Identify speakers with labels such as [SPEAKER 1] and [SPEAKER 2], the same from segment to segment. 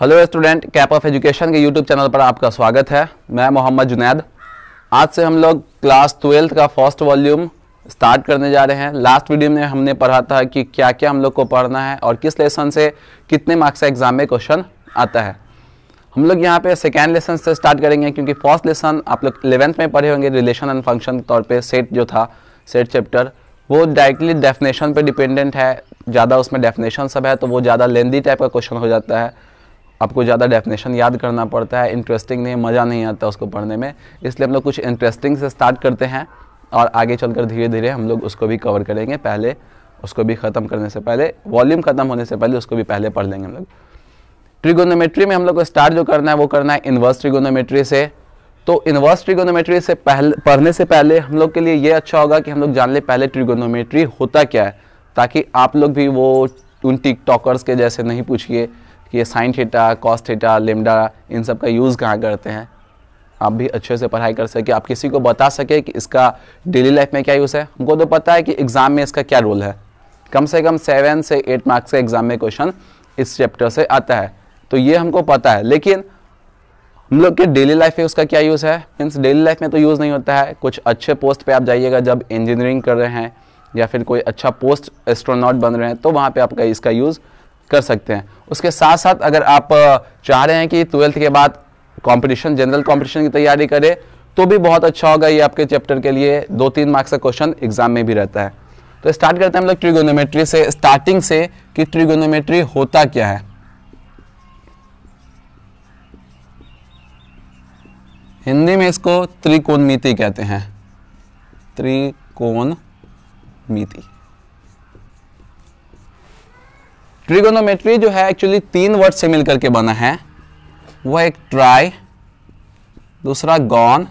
[SPEAKER 1] hello student cap of education के YouTube channel पर आपका स्वागत है मैं मोहम्मद जुनैद आज से हम लोग क्लास ट्वेल्थ का फर्स्ट वॉल्यूम स्टार्ट करने जा रहे हैं लास्ट वीडियो में हमने पढ़ा था कि क्या क्या हम लोग को पढ़ना है और किस लेसन से कितने मार्क्स का एग्जाम में क्वेश्चन आता है हम लोग यहाँ पे सेकेंड लेसन से स्टार्ट करेंगे क्योंकि फर्स्ट लेसन आप लोग इलेवेंथ में पढ़े होंगे रिलेशन एंड फंक्शन के तौर पर सेट जो था सेट चैप्टर वो डायरेक्टली डेफिनेशन पर डिपेंडेंट है ज़्यादा उसमें डेफिनेशन सब है तो वो ज़्यादा लेंदी टाइप का क्वेश्चन हो जाता है आपको ज़्यादा डेफिनेशन याद करना पड़ता है इंटरेस्टिंग नहीं मज़ा नहीं आता उसको पढ़ने में इसलिए हम लोग कुछ इंटरेस्टिंग से स्टार्ट करते हैं और आगे चलकर धीरे धीरे हम लोग उसको भी कवर करेंगे पहले उसको भी ख़त्म करने से पहले वॉल्यूम ख़त्म होने से पहले उसको भी पहले पढ़ लेंगे हम लोग ट्रिगोनोमेट्री में हम लोग को स्टार्ट जो करना है वो करना है इन्वर्स ट्रिगोनोमेट्री से तो इन्वर्स ट्रिगोनोमेट्री से पहले पढ़ने से पहले हम लोग के लिए ये अच्छा होगा कि हम लोग जान लें पहले ट्रिगोनोमेट्री होता क्या है ताकि आप लोग भी वो उन टिक टॉकर्स के जैसे नहीं पूछिए कि ये sine theta cos theta lambda इन सब का यूज़ कहाँ करते हैं आप भी अच्छे से पढ़ाई कर सके आप किसी को बता सके कि इसका डेली लाइफ में क्या यूज़ है हमको तो पता है कि एग्ज़ाम में इसका क्या रोल है कम से कम सेवन से एट मार्क्स के एग्ज़ाम में क्वेश्चन इस चैप्टर से आता है तो ये हमको पता है लेकिन हम लोग के डेली लाइफ में उसका क्या यूज़ है मीन्स डेली लाइफ में तो यूज़ नहीं होता है कुछ अच्छे पोस्ट पर आप जाइएगा जब इंजीनियरिंग कर रहे हैं या फिर कोई अच्छा पोस्ट एस्ट्रोनॉट बन रहे हैं तो वहाँ पर आपका इसका यूज़ कर सकते हैं उसके साथ साथ अगर आप चाह रहे हैं कि ट्वेल्थ के बाद कंपटीशन जनरल कंपटीशन की तैयारी करें तो भी बहुत अच्छा होगा ये आपके चैप्टर के लिए दो तीन मार्क्स का क्वेश्चन एग्जाम में भी रहता है तो स्टार्ट करते हैं हम लोग ट्रिगोनोमेट्री से स्टार्टिंग से कि ट्रिगोनोमेट्री होता क्या है हिंदी में इसको त्रिकोणमिति कहते हैं त्रिकोणमिति ट्रिगोनोमेट्री जो है एक्चुअली तीन वर्ड से मिलकर के बना है वह एक ट्राई दूसरा गॉन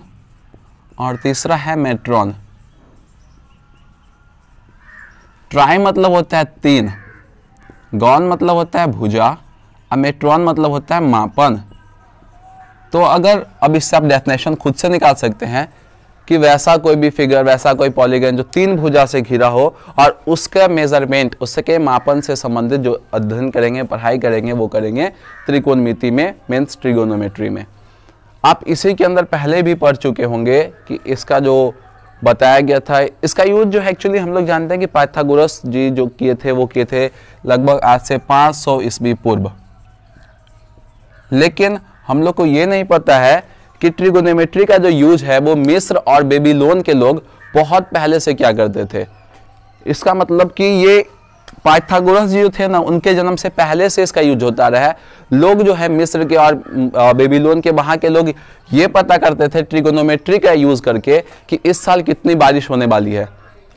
[SPEAKER 1] और तीसरा है मेट्रॉन ट्राई मतलब होता है तीन गॉन मतलब होता है भुजा और मेट्रॉन मतलब होता है मापन तो अगर अब इससे आप डेफिनेशन खुद से निकाल सकते हैं कि वैसा कोई भी फिगर वैसा कोई पॉलीगन जो तीन भुजा से घिरा हो और उसका मेजरमेंट उसके मापन से संबंधित जो अध्ययन करेंगे पढ़ाई करेंगे वो करेंगे त्रिकोणमिति में मीन्स ट्रिगोनोमेट्री में आप इसी के अंदर पहले भी पढ़ चुके होंगे कि इसका जो बताया गया था इसका यूज जो है एक्चुअली हम लोग जानते हैं कि पाथागोरस जी जो किए थे वो किए थे लगभग आज से 500 सौ ईस्वी पूर्व लेकिन हम लोग को ये नहीं पता है कि ट्रिगोनोमेट्री का जो यूज है वो मिस्र और बेबीलोन के लोग बहुत पहले से क्या करते थे इसका मतलब कि ये पाइथागोरस जो थे ना उनके जन्म से पहले से इसका यूज होता रहा लोग जो है मिस्र के और बेबीलोन के वहाँ के लोग ये पता करते थे ट्रिगोनोमेट्री का यूज़ करके कि इस साल कितनी बारिश होने वाली है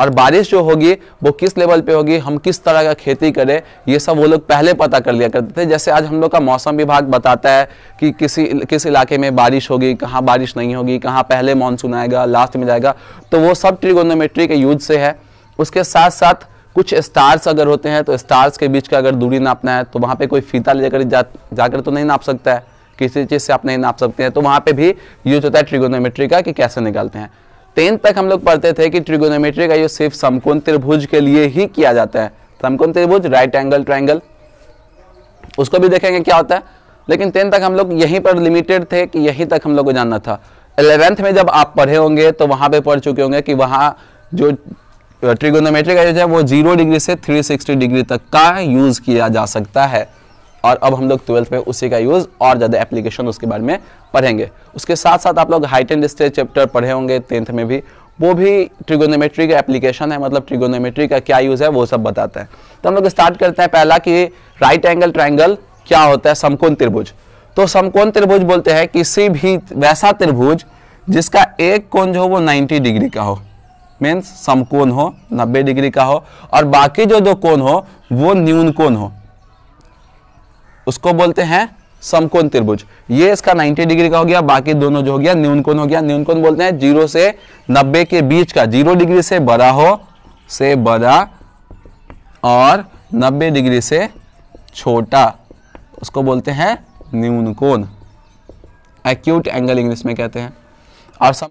[SPEAKER 1] और बारिश जो होगी वो किस लेवल पे होगी हम किस तरह का खेती करें ये सब वो लोग पहले पता कर लिया करते थे जैसे आज हम लोग का मौसम विभाग बताता है कि किसी किस इलाके में बारिश होगी कहाँ बारिश नहीं होगी कहाँ पहले मानसून आएगा लास्ट में जाएगा तो वो सब ट्रिगोनोमेट्री के यूज से है उसके साथ साथ कुछ स्टार्स अगर होते हैं तो स्टार्स के बीच का अगर दूरी नापना है तो वहाँ पर कोई फीता लेकर जा जाकर तो नहीं नाप सकता है किसी चीज़ से आप नहीं नाप सकते हैं तो वहाँ पे भी यूज होता है ट्रिगोनोमेट्री का कि कैसे निकालते हैं टेंथ तक हम लोग पढ़ते थे कि ट्रिगोनोमेट्री का यूज सिर्फ समकोण त्रिभुज के लिए ही किया जाता है समकोण त्रिभुज राइट एंगल ट्राइंगल उसको भी देखेंगे क्या होता है लेकिन टेंथ तक हम लोग यहीं पर लिमिटेड थे कि यहीं तक हम लोग को जानना था एलेवेंथ में जब आप पढ़े होंगे तो वहाँ पर पढ़ चुके होंगे कि वहाँ जो ट्रिगोनोमेट्री का यूज है वो जीरो डिग्री से थ्री डिग्री तक का यूज़ किया जा सकता है और अब हम लोग ट्वेल्थ में उसी का यूज़ और ज़्यादा एप्लीकेशन उसके बारे में पढ़ेंगे उसके साथ साथ आप लोग हाइट एंड स्टेज चैप्टर पढ़े होंगे टेंथ में भी वो भी ट्रिगोनोमेट्री का एप्लीकेशन है मतलब ट्रिगोनोमेट्री का क्या यूज़ है वो सब बताते हैं तो हम लोग स्टार्ट करते हैं पहला कि राइट एंगल ट्राइंगल क्या होता है समकोण त्रिभुज तो समकोण त्रिभुज बोलते हैं किसी भी वैसा त्रिभुज जिसका एक कोण जो हो वो 90 डिग्री का हो मीन्स समकोण हो 90 डिग्री का हो और बाकी जो दो कोण हो वो न्यून कोण हो उसको बोलते हैं समकोण त्रिभुज ये इसका 90 डिग्री का हो गया बाकी दोनों जो हो गया न्यूनकोण हो गया न्यूनकोण बोलते हैं जीरो से नब्बे के बीच का जीरो डिग्री से बड़ा हो से बड़ा और नब्बे डिग्री से छोटा उसको बोलते हैं न्यूनकोण एक्यूट एंगल इंग्लिश में कहते हैं और सम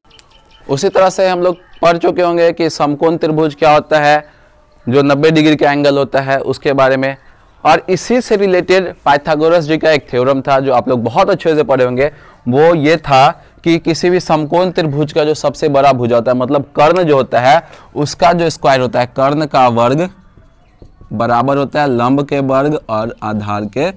[SPEAKER 1] उसी तरह से हम लोग पढ़ चुके होंगे कि समकोण त्रिभुज क्या होता है जो 90 डिग्री का एंगल होता है उसके बारे में और इसी से रिलेटेड पाइथागोरस जी का एक थ्योरम था जो आप लोग बहुत अच्छे से पढ़े होंगे वो ये था कि किसी भी समकोण त्रिभुज का जो सबसे बड़ा भुज होता है मतलब कर्ण जो होता है उसका जो स्क्वायर होता है कर्ण का वर्ग बराबर होता है लंब के वर्ग और आधार के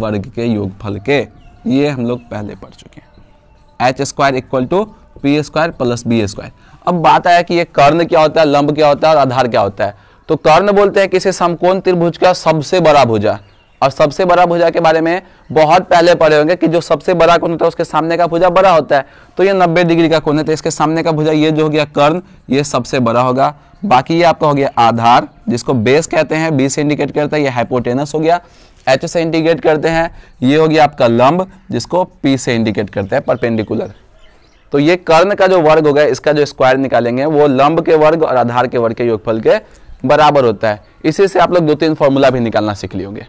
[SPEAKER 1] वर्ग के योगफल के ये हम लोग पहले पढ़ चुके हैं H square equal to P square plus B square अब बात आया कि ये कर्ण क्या होता है लंब क्या होता है और आधार क्या होता है तो कर्ण बोलते हैं किसे समकोण त्रिभुज का सबसे बड़ा भुजा और सबसे बड़ा भुजा के बारे में बहुत पहले पढ़े होंगे कि जो सबसे बड़ा कोण होता है उसके सामने का भुजा बड़ा होता है तो ये 90 डिग्री का कोण है तो इसके सामने का भुजा ये जो हो गया कर्ण ये सबसे बड़ा होगा बाकी ये आपका हो गया आधार जिसको बेस कहते हैं बी से इंडिकेट करता है ये हाइपोटेनस हो गया एच से इंडिकेट करते हैं ये हो गया आपका लंब जिसको पी से इंडिकेट करते हैं परपेंडिकुलर तो ये कर्ण का जो वर्ग होगा इसका जो स्क्वायर निकालेंगे वो लंब के वर्ग और आधार के वर्ग के योगफल के बराबर होता है इसी से आप लोग दो तीन फॉर्मूला भी निकालना सीख लियोगे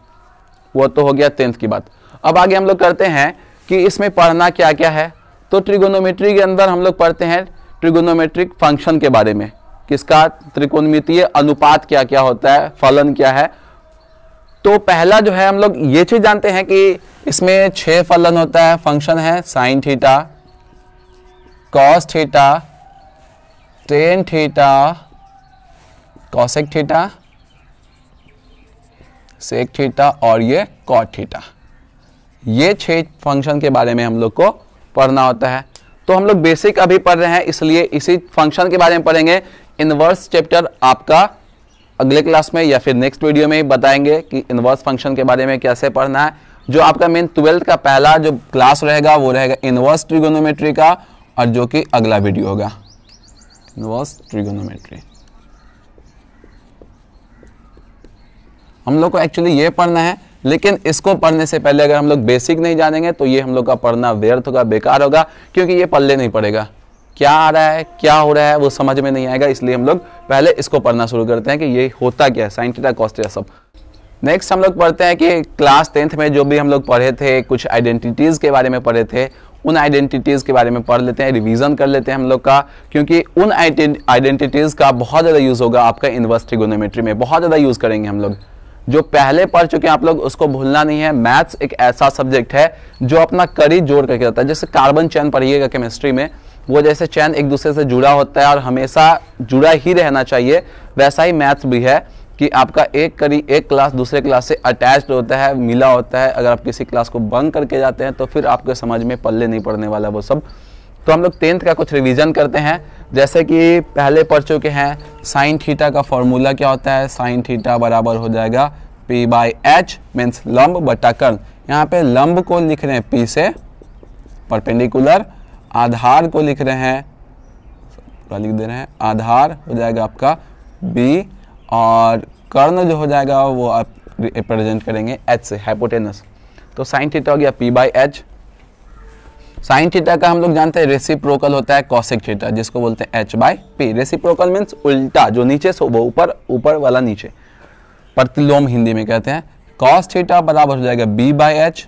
[SPEAKER 1] वो तो हो गया टेंथ की बात अब आगे हम लोग करते हैं कि इसमें पढ़ना क्या क्या है तो ट्रिगोनोमेट्री के अंदर हम लोग पढ़ते हैं ट्रिगोनोमेट्रिक फंक्शन के बारे में किसका त्रिकोणमितीय अनुपात क्या क्या होता है फलन क्या है तो पहला जो है हम लोग ये चीज जानते हैं कि इसमें छह फलन होता है फंक्शन है sine theta cos theta tan theta cosec theta sec theta और ये कॉट थीटा ये छह फंक्शन के बारे में हम लोग को पढ़ना होता है तो हम लोग बेसिक अभी पढ़ रहे हैं इसलिए इसी फंक्शन के बारे में पढ़ेंगे इनवर्स चैप्टर आपका अगले क्लास में या फिर नेक्स्ट वीडियो में ही बताएंगे कि इनवर्स फंक्शन के बारे में कैसे पढ़ना है जो आपका मेन ट्वेल्थ का पहला जो क्लास रहेगा वो रहेगा इनवर्स ट्रिगोनोमेट्री का और जो कि अगला वीडियो होगा इनवर्स ट्रिगोनोमेट्री हम लोग को एक्चुअली ये पढ़ना है लेकिन इसको पढ़ने से पहले अगर हम लोग बेसिक नहीं जानेंगे तो ये हम लोग का पढ़ना व्यर्थ होगा बेकार होगा क्योंकि ये पल्ले नहीं पड़ेगा क्या आ रहा है क्या हो रहा है वो समझ में नहीं आएगा इसलिए हम लोग पहले इसको पढ़ना शुरू करते हैं कि ये होता क्या है साइंटिटा कॉस्टिया सब नेक्स्ट हम लोग पढ़ते हैं कि क्लास टेंथ में जो भी हम लोग पढ़े थे कुछ आइडेंटिटीज़ के बारे में पढ़े थे उन आइडेंटिटीज़ के बारे में पढ़ लेते हैं रिवीजन कर लेते हैं हम लोग का क्योंकि उन आइडेंटिटीज़ का बहुत ज़्यादा यूज़ होगा आपका इन्वर्स ट्रिगोनोमेट्री में बहुत ज़्यादा यूज़ करेंगे हम लोग जो पहले पढ़ चुके हैं आप लोग उसको भूलना नहीं है मैथ्स एक ऐसा सब्जेक्ट है जो अपना कड़ी जोड़ करके रहता है जैसे कार्बन चैन पढ़िएगा केमिस्ट्री में वो जैसे चैन एक दूसरे से जुड़ा होता है और हमेशा जुड़ा ही रहना चाहिए वैसा ही मैथ्स भी है कि आपका एक करी एक क्लास दूसरे क्लास से अटैच होता है मिला होता है अगर आप किसी क्लास को बंद करके जाते हैं तो फिर आपके समझ में पल्ले नहीं पड़ने वाला वो सब तो हम लोग टेंथ का कुछ रिवीजन करते हैं जैसे कि पहले पढ़ चुके हैं साइन थीटा का फॉर्मूला क्या होता है साइन थीटा बराबर हो जाएगा पी बाई एच मीन्स लम्ब बटा कर्ण यहाँ पे लम्ब को लिख रहे हैं पी से परपेंडिकुलर आधार को लिख रहे हैं पूरा लिख दे रहे हैं आधार हो जाएगा आपका बी और कर्ण जो हो जाएगा वो आप रिप्रेजेंट करेंगे एच से हाइपोटेनस तो साइन थीटा हो गया P by H sine theta का हम लोग जानते हैं रेसिप्रोकल होता है कॉसिक थीटा जिसको बोलते हैं H by P reciprocal means उल्टा जो नीचे से वो ऊपर ऊपर वाला नीचे प्रतिलोम हिंदी में कहते हैं कॉस थीटा बराबर हो जाएगा बी बाई एच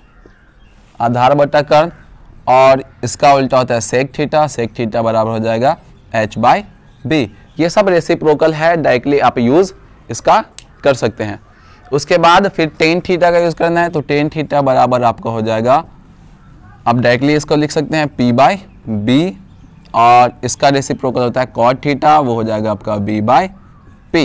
[SPEAKER 1] आधार बटा कर्ण और इसका उल्टा होता है सेक थीटा सेक थीटा बराबर हो जाएगा एच बाई बी ये सब रेसिप्रोकल है डायरेक्टली आप यूज़ इसका कर सकते हैं उसके बाद फिर टेन थीटा का यूज़ करना है तो टेन थीटा बराबर आपका हो जाएगा आप डायरेक्टली इसको लिख सकते हैं पी बाय बी और इसका रेसिप्रोकल होता है कॉट थीटा वो हो जाएगा आपका बी बाय पी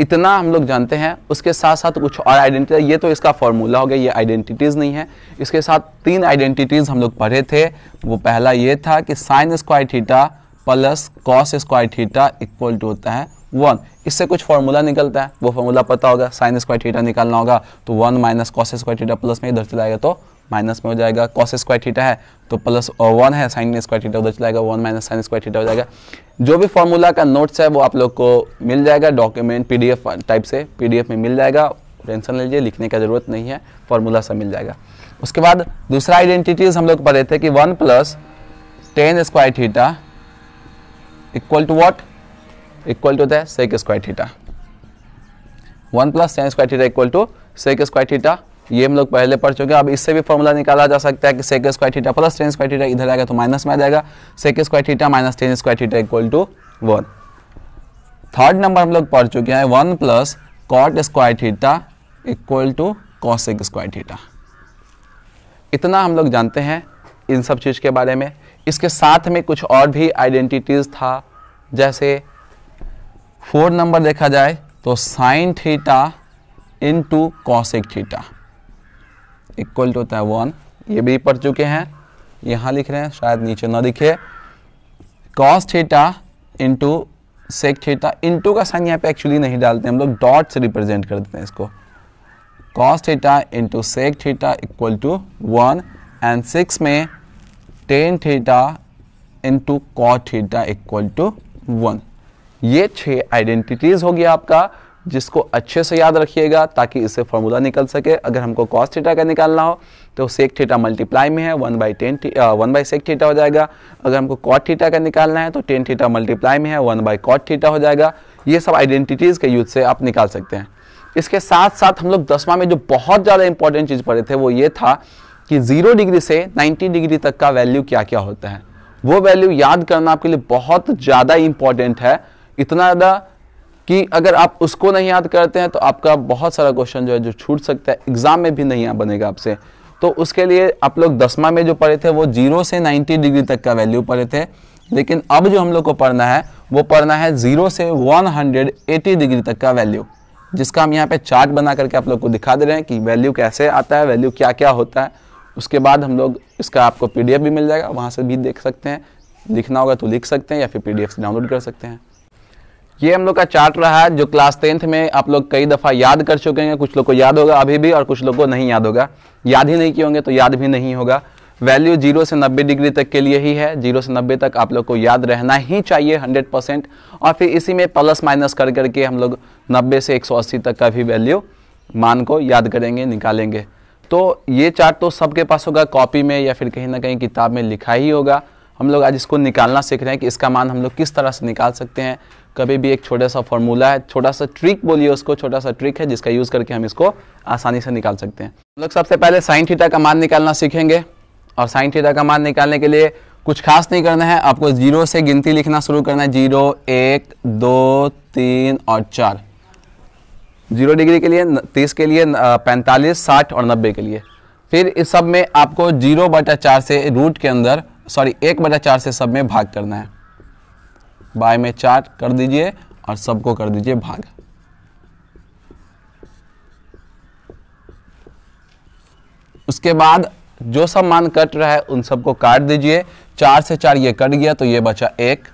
[SPEAKER 1] इतना हम लोग जानते हैं उसके साथ साथ कुछ और आइडेंटिटी ये तो इसका फॉर्मूला हो गया ये आइडेंटिटीज़ नहीं है इसके साथ तीन आइडेंटिटीज़ हम लोग पढ़े थे वो पहला ये था कि sine square theta plus cos square theta equal to होता है वन इससे कुछ फॉर्मूला निकलता है वो फॉर्मूला पता होगा साइन स्क्वायर थीटा निकालना होगा तो one minus cos square theta plus में इधर चलाएगा तो माइनस में हो जाएगा कॉस स्क्वायर थीटा है तो प्लस वन है साइन स्क्वायर थीटा उधर चलाएगा one minus sine square theta हो जाएगा जो भी फॉर्मूला का नोट्स है वो आप लोग को मिल जाएगा डॉक्यूमेंट पी टाइप से पीडीएफ में मिल जाएगा टेंशन लीजिए लिखने का जरूरत नहीं है फॉर्मूला सब मिल जाएगा उसके बाद दूसरा आइडेंटिटीज हम लोग पढ़े थे कि one plus tan square theta equal to what equal to होता है sec square theta one plus tan square theta equal to sec square theta ये हम लोग पहले पढ़ चुके हैं अब इससे भी फॉर्मूला निकाला जा सकता है कि sec square theta plus tan square theta इधर आएगा तो माइनस में आ जाएगा sec square theta minus tan square theta equal to one third number हम लोग पढ़ चुके हैं one plus cot square theta equal to cosec square theta इतना हम लोग जानते हैं इन सब चीज़ के बारे में इसके साथ में कुछ और भी आइडेंटिटीज़ था जैसे फोर नंबर देखा जाए तो sine theta into cosec theta equal to होता है वन ये भी पढ़ चुके हैं यहाँ लिख रहे हैं शायद नीचे ना लिखे cos theta into sec theta into का साइन यहाँ पे एक्चुअली नहीं डालते हम लोग डॉट से रिप्रेजेंट कर देते हैं इसको cos theta into sec theta equal to one and six में tan theta into cot theta equal to one ये छः आइडेंटिटीज़ हो गया आपका जिसको अच्छे से याद रखिएगा ताकि इससे फॉर्मूला निकल सके अगर हमको कॉस थीटा का निकालना हो तो सेक थीटा मल्टीप्लाई में है one by tan one by sec theta हो जाएगा अगर हमको कॉट थीटा का निकालना है तो टेन थीटा मल्टीप्लाई में है वन बाई कॉट थीटा हो जाएगा ये सब आइडेंटिटीज़ के यूज से आप निकाल सकते हैं इसके साथ साथ हम लोग दसवा में जो बहुत ज़्यादा इंपॉर्टेंट चीज़ पढ़े थे वो ये था कि ज़ीरो डिग्री से नाइन्टी डिग्री तक का वैल्यू क्या क्या होता है वो वैल्यू याद करना आपके लिए बहुत ज़्यादा इंपॉर्टेंट है इतना ज़्यादा कि अगर आप उसको नहीं याद करते हैं तो आपका बहुत सारा क्वेश्चन जो है जो छूट सकता है एग्जाम में भी नहीं बनेगा आपसे तो उसके लिए आप लोग दसवा में जो पढ़े थे वो जीरो से नाइन्टी डिग्री तक का वैल्यू पढ़े थे लेकिन अब जो हम लोग को पढ़ना है वो पढ़ना है जीरो से वन हंड्रेड एटी डिग्री तक का वैल्यू जिसका हम यहाँ पे चार्ट बना करके आप लोग को दिखा दे रहे हैं कि वैल्यू कैसे आता है वैल्यू क्या क्या होता है उसके बाद हम लोग इसका आपको पी भी मिल जाएगा वहाँ से भी देख सकते हैं लिखना होगा तो लिख सकते हैं या फिर पी डाउनलोड कर सकते हैं ये हम लोग का चार्ट रहा है जो क्लास टेंथ में आप लोग कई दफ़ा याद कर चुके हैं कुछ लोग को याद होगा अभी भी और कुछ लोग को नहीं याद होगा याद ही नहीं किए होंगे तो याद भी नहीं होगा वैल्यू जीरो से नब्बे डिग्री तक के लिए ही है जीरो से नब्बे तक आप लोग को याद रहना ही चाहिए हंड्रेड परसेंट और फिर इसी में प्लस माइनस कर करके हम लोग नब्बे से एक सौ अस्सी तक का भी वैल्यू मान को याद करेंगे निकालेंगे तो ये चार्ट तो सबके पास होगा कॉपी में या फिर कहीं ना कहीं किताब में लिखा ही होगा हम लोग आज इसको निकालना सीख रहे हैं कि इसका मान हम लोग किस तरह से निकाल सकते हैं कभी भी एक छोटा सा फॉर्मूला है छोटा सा ट्रिक बोलिए उसको छोटा सा ट्रिक है जिसका यूज़ करके हम इसको आसानी से निकाल सकते हैं हम लोग सबसे पहले साइन थीटा का मान निकालना सीखेंगे और साइन थीटा का मान निकालने के लिए कुछ खास नहीं करना है आपको जीरो से गिनती लिखना शुरू करना है जीरो एक दो तीन और चार जीरो डिग्री के लिए तीस के लिए पैंतालीस साठ और नब्बे के लिए फिर इस सब में आपको जीरो बटा चार से रूट के अंदर सॉरी एक बटा चार से सब में भाग करना है बाय में चार कर दीजिए और सबको कर दीजिए भाग उसके बाद जो सब मान कट रहा है उन सबको काट दीजिए चार से चार ये कट गया तो ये बचा एक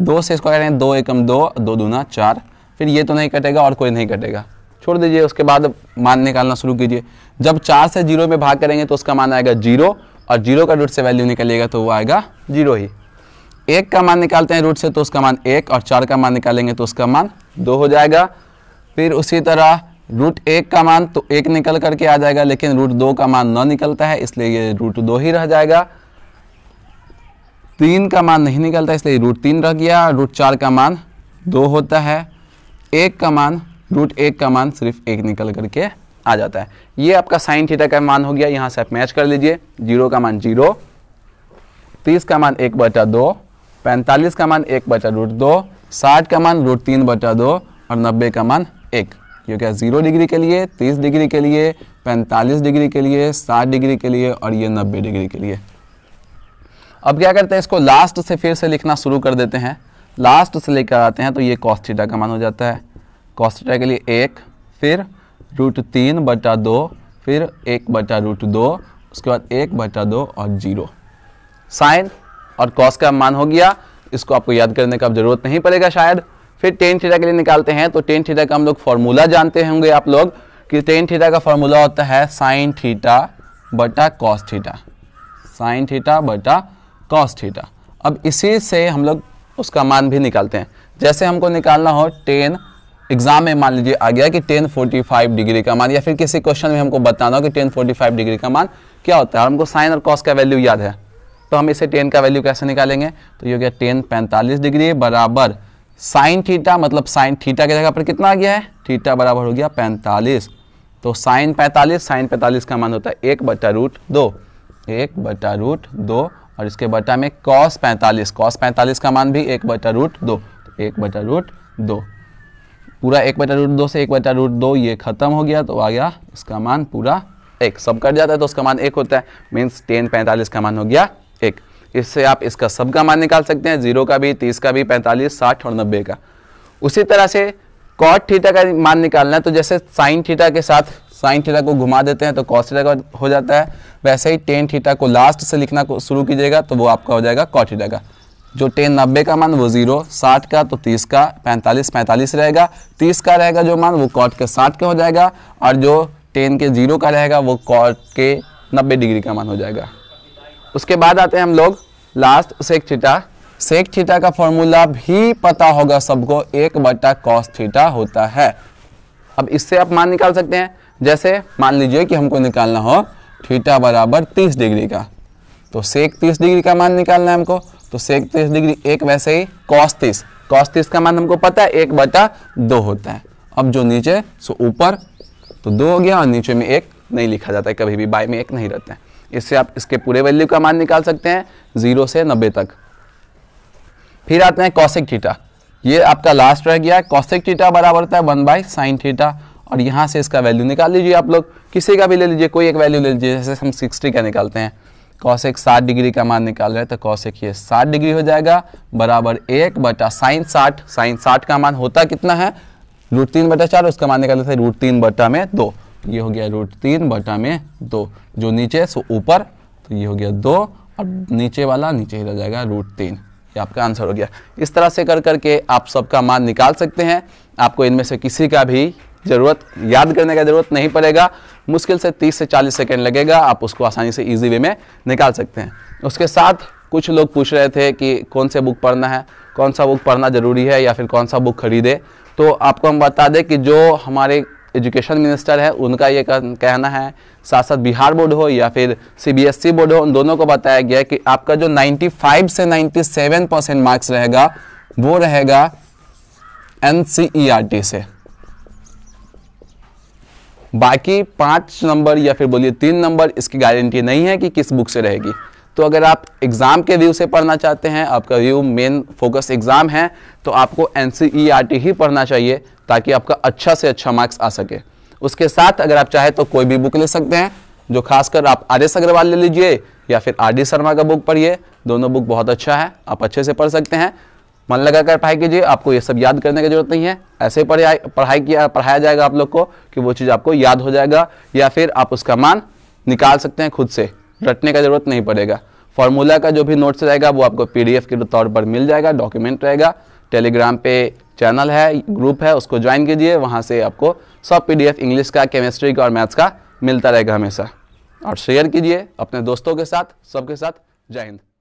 [SPEAKER 1] दो से इसको करें दो एकम दो दो दूना चार फिर ये तो नहीं कटेगा और कोई नहीं कटेगा छोड़ दीजिए उसके बाद मान निकालना शुरू कीजिए जब चार से जीरो में भाग करेंगे तो उसका मान आएगा जीरो और जीरो का रूट से वैल्यू निकलेगा तो वो आएगा जीरो ही एक का मान निकालते हैं रूट से तो उसका मान एक और चार का मान निकालेंगे तो उसका मान दो हो जाएगा फिर उसी तरह रूट एक का मान तो एक निकल करके आ जाएगा लेकिन रूट दो का मान न निकलता है इसलिए ये रूट दो ही रह जाएगा तीन का मान नहीं निकलता इसलिए रूट तीन रह गया रूट चार का मान दो होता है एक का मान रूट एक का मान सिर्फ एक निकल करके आ जाता है ये आपका साइन थीटा का मान हो गया यहाँ से आप मैच कर लीजिए जीरो का मान जीरो तीस का मान एक बटा दो पैंतालीस का मान एक बटा रूट दो साठ का मान रूट तीन बटा दो और नब्बे का मान एक क्योंकि जीरो डिग्री के लिए तीस डिग्री के लिए पैंतालीस डिग्री के लिए साठ डिग्री के लिए और ये नब्बे डिग्री के लिए अब क्या करते हैं इसको लास्ट से फिर से लिखना शुरू कर देते हैं लास्ट से लेकर आते हैं तो ये कॉस्टिटा का मान हो जाता है कॉस्टिटा के लिए एक फिर रूट तीन बटा दो फिर एक बटा रूट दो उसके बाद एक बटा दो और जीरो साइन और कॉस का मान हो गया इसको आपको याद करने का जरूरत नहीं पड़ेगा शायद फिर टेन थीटा के लिए निकालते हैं तो टेन थीटा का हम लोग फॉर्मूला जानते होंगे आप लोग कि टेन थीटा का फॉर्मूला होता है साइन थीटा बटा कॉस थीटा साइन थीटा बटा कॉस थीटा अब इसी से हम लोग उसका मान भी निकालते हैं जैसे हमको निकालना हो टेन एग्जाम में मान लीजिए आ गया कि टेन फोर्टी फाइव डिग्री का मान या फिर किसी क्वेश्चन में हमको बताना हो कि टेन फोर्टी फाइव डिग्री का मान क्या होता है हमको साइन और कॉस का वैल्यू याद है तो हम इसे टेन का वैल्यू कैसे निकालेंगे तो ये हो गया टेन पैंतालीस डिग्री बराबर साइन थीटा मतलब साइन थीटा की जगह पर कितना आ गया है थीटा बराबर हो गया पैंतालीस तो साइन पैंतालीस साइन पैंतालीस का मान होता है एक बटा रूट दो एक बटा रूट दो और इसके बटा में कॉस पैंतालीस कॉस पैंतालीस का मान भी एक बटा रूट दो तो एक बटा रूट दो पूरा एक बटा रूट दो से एक बटा रूट दो ये खत्म हो गया तो आ गया इसका मान पूरा एक सब कट जाता है तो उसका मान एक होता है मीन्स टेन पैंतालीस का मान हो गया एक इससे आप इसका सबका मान निकाल सकते हैं जीरो का भी तीस का भी पैंतालीस साठ और नब्बे का उसी तरह से कॉट थीटा का मान निकालना है तो जैसे साइन थीटा के साथ साइन थीटा को घुमा देते हैं तो कॉस थीटा का हो जाता है वैसे ही टेन थीटा को लास्ट से लिखना शुरू कीजिएगा तो वो आपका हो जाएगा कॉट थीटा का जो टेन नब्बे का मान वो जीरो साठ का तो तीस का पैंतालीस पैंतालीस रहेगा तीस का रहेगा जो मान वो कॉट के साठ का हो जाएगा और जो टेन के जीरो का रहेगा वो कॉट के नब्बे डिग्री का मान हो जाएगा उसके बाद आते हैं हम लोग last sec theta sec theta का फॉर्मूला भी पता होगा सबको एक बटा कॉस थीटा होता है अब इससे आप मान निकाल सकते हैं जैसे मान लीजिए कि हमको निकालना हो थीटा बराबर तीस डिग्री का तो सेक तीस डिग्री का मान निकालना है हमको तो सेक तीस डिग्री एक वैसे ही कॉस तीस कॉस तीस का मान हमको पता है एक बटा दो होता है अब जो नीचे सो ऊपर तो दो हो गया और नीचे में एक नहीं लिखा जाता है कभी भी बाय में एक नहीं रहता है इससे आप इसके पूरे वैल्यू का मान निकाल सकते हैं जीरो से नब्बे तक फिर आते हैं कौशिक थीटा ये आपका लास्ट रह गया कौशिक थीटा बराबर होता है वन बाई साइन थीटा और यहाँ से इसका वैल्यू निकाल लीजिए आप लोग किसी का भी ले लीजिए कोई एक वैल्यू ले लीजिए जैसे हम सिक्सटी का निकालते हैं कौशिक साठ डिग्री का मान निकाल रहे हैं तो कौशिक ये साठ डिग्री हो जाएगा बराबर एक बटा साइन साठ साइन साठ का मान होता कितना है रूट तीन बटा चार उसका मान निकाल लेते हैं रूट तीन बटा में दो ये हो गया रूट तीन बटा में दो जो नीचे सो ऊपर तो ये हो गया दो और नीचे वाला नीचे ही रह जाएगा रूट तीन ये आपका आंसर हो गया इस तरह से कर करके आप सबका मान निकाल सकते हैं आपको इनमें से किसी का भी ज़रूरत याद करने का ज़रूरत नहीं पड़ेगा मुश्किल से 30 से 40 सेकेंड लगेगा आप उसको आसानी से इजी वे में निकाल सकते हैं उसके साथ कुछ लोग पूछ रहे थे कि कौन से बुक पढ़ना है कौन सा बुक पढ़ना ज़रूरी है या फिर कौन सा बुक खरीदे तो आपको हम बता दें कि जो हमारे एजुकेशन मिनिस्टर है उनका ये कहना है साथ साथ बिहार बोर्ड हो या फिर सीबीएसई बोर्ड हो उन दोनों को बताया गया कि आपका जो 95 से 97 परसेंट मार्क्स रहेगा वो रहेगा एन e से बाकी पांच नंबर या फिर बोलिए तीन नंबर इसकी गारंटी नहीं है कि किस बुक से रहेगी तो अगर आप एग्ज़ाम के व्यू से पढ़ना चाहते हैं आपका व्यू मेन फोकस एग्ज़ाम है तो आपको एन e ही पढ़ना चाहिए ताकि आपका अच्छा से अच्छा मार्क्स आ सके उसके साथ अगर आप चाहे तो कोई भी बुक ले सकते हैं जो खासकर आप आर एस अग्रवाल ले लीजिए या फिर आर डी शर्मा का बुक पढ़िए दोनों बुक बहुत अच्छा है आप अच्छे से पढ़ सकते हैं मन लगा कर पढ़ाई कीजिए आपको ये सब याद करने की जरूरत नहीं है ऐसे पढ़ाई पढ़ाई किया पढ़ाया जाएगा आप लोग को कि वो चीज़ आपको याद हो जाएगा या फिर आप उसका मान निकाल सकते हैं खुद से रटने का जरूरत नहीं पड़ेगा फार्मूला का जो भी नोट्स रहेगा वो आपको पीडीएफ के तौर पर मिल जाएगा डॉक्यूमेंट रहेगा टेलीग्राम पे चैनल है ग्रुप है उसको ज्वाइन कीजिए वहाँ से आपको सब पीडीएफ इंग्लिश का केमिस्ट्री का और मैथ्स का मिलता रहेगा हमेशा और शेयर कीजिए अपने दोस्तों के साथ सबके साथ जय हिंद